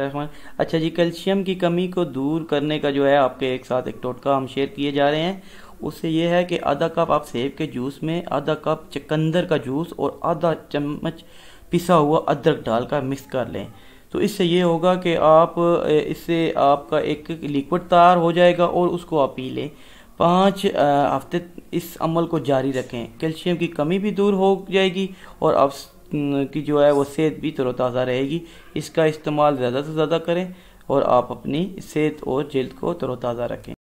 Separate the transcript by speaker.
Speaker 1: अच्छा जी कैल्शियम की कमी को दूर करने का जो है आपके एक साथ एक टोटका हम शेयर किए जा रहे हैं उससे यह है कि आधा कप आप सेब के जूस में आधा कप चकंदर का जूस और आधा चम्मच पिसा हुआ अदरक डालकर मिक्स कर लें तो इससे ये होगा कि आप इससे आपका एक लिक्विड तैयार हो जाएगा और उसको आप पी लें पाँच हफ्ते इस अमल को जारी रखें कैल्शियम की कमी भी दूर हो जाएगी और आप की जो है वो सेहत भी तरोताज़ा रहेगी इसका इस्तेमाल ज़्यादा से ज़्यादा करें और आप अपनी सेहत और जल्द को तरोताज़ा रखें